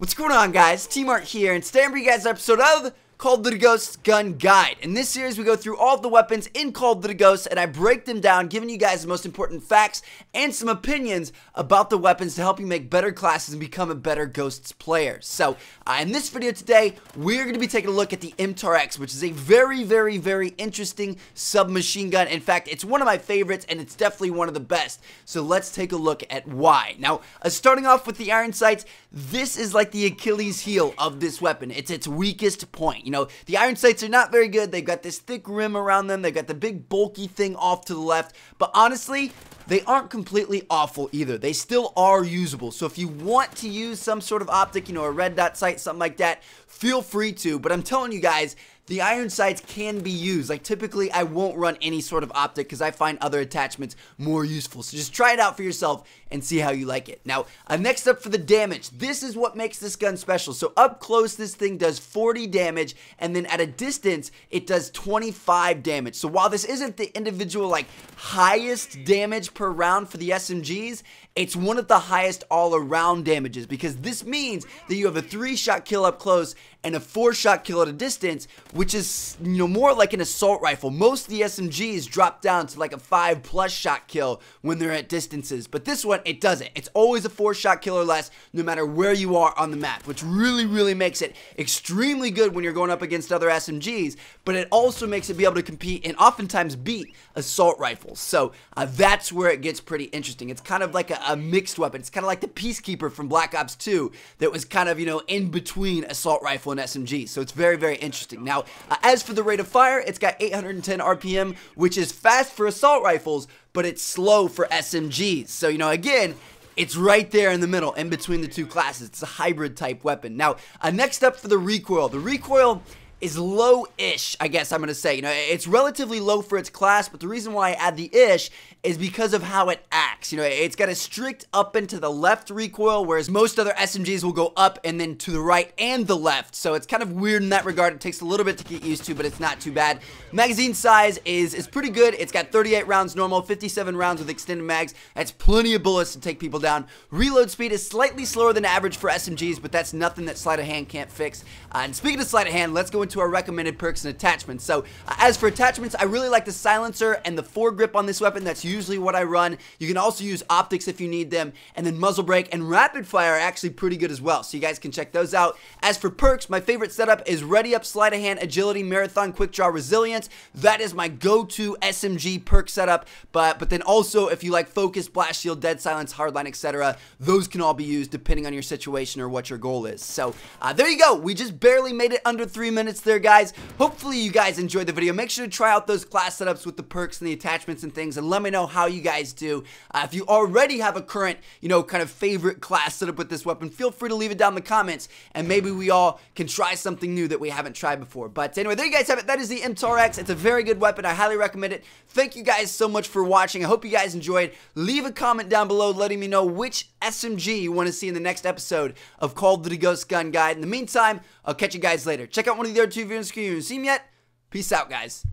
What's going on guys? T-Mart here and today I'm bringing you guys an episode of called the Ghost's Gun Guide. In this series, we go through all of the weapons in Call of the Ghosts, and I break them down, giving you guys the most important facts and some opinions about the weapons to help you make better classes and become a better Ghosts player. So, uh, in this video today, we're going to be taking a look at the MTAR-X, which is a very, very, very interesting submachine gun. In fact, it's one of my favorites, and it's definitely one of the best. So let's take a look at why. Now, uh, starting off with the iron sights, this is like the Achilles heel of this weapon. It's its weakest point. You know, the iron sights are not very good. They've got this thick rim around them. They've got the big bulky thing off to the left. But honestly, they aren't completely awful either. They still are usable. So if you want to use some sort of optic, you know, a red dot sight, something like that, feel free to. But I'm telling you guys, the iron sights can be used. Like typically I won't run any sort of optic because I find other attachments more useful. So just try it out for yourself and see how you like it. Now, uh, next up for the damage. This is what makes this gun special. So up close, this thing does 40 damage and then at a distance, it does 25 damage. So while this isn't the individual like highest damage per round for the SMGs, it's one of the highest all around damages because this means that you have a three shot kill up close and a four shot kill at a distance, which is, you know, more like an assault rifle. Most of the SMGs drop down to like a five plus shot kill when they're at distances, but this one, it doesn't. It's always a four shot kill or less, no matter where you are on the map, which really, really makes it extremely good when you're going up against other SMGs, but it also makes it be able to compete and oftentimes beat assault rifles. So uh, that's where it gets pretty interesting. It's kind of like a, a mixed weapon. It's kind of like the Peacekeeper from Black Ops 2 that was kind of, you know, in between assault rifles rifle and SMG. So it's very, very interesting. Now, uh, as for the rate of fire, it's got 810 RPM, which is fast for assault rifles, but it's slow for SMGs. So, you know, again, it's right there in the middle, in between the two classes. It's a hybrid type weapon. Now, uh, next up for the recoil. The recoil is low-ish, I guess I'm going to say. You know, it's relatively low for its class, but the reason why I add the ish is because of how it acts. You know, it's got a strict up and to the left recoil, whereas most other SMGs will go up and then to the right and the left. So it's kind of weird in that regard. It takes a little bit to get used to, but it's not too bad. Magazine size is, is pretty good. It's got 38 rounds normal, 57 rounds with extended mags. That's plenty of bullets to take people down. Reload speed is slightly slower than average for SMGs, but that's nothing that sleight of hand can't fix. Uh, and speaking of sleight of hand, let's go into to our recommended perks and attachments. So uh, as for attachments, I really like the silencer and the foregrip on this weapon. That's usually what I run. You can also use optics if you need them. And then muzzle brake and rapid fire are actually pretty good as well. So you guys can check those out. As for perks, my favorite setup is ready up, sleight of hand, agility, marathon, quick draw, resilience. That is my go-to SMG perk setup. But, but then also if you like focus, blast shield, dead silence, hardline, etc. Those can all be used depending on your situation or what your goal is. So uh, there you go. We just barely made it under three minutes there, guys. Hopefully you guys enjoyed the video. Make sure to try out those class setups with the perks and the attachments and things, and let me know how you guys do. Uh, if you already have a current, you know, kind of favorite class setup with this weapon, feel free to leave it down in the comments, and maybe we all can try something new that we haven't tried before. But anyway, there you guys have it. That is the mtar It's a very good weapon. I highly recommend it. Thank you guys so much for watching. I hope you guys enjoyed. Leave a comment down below letting me know which SMG you want to see in the next episode of Call of Duty Ghost Gun Guide. In the meantime, I'll catch you guys later. Check out one of the other two videos on screen you haven't seen yet. Peace out, guys.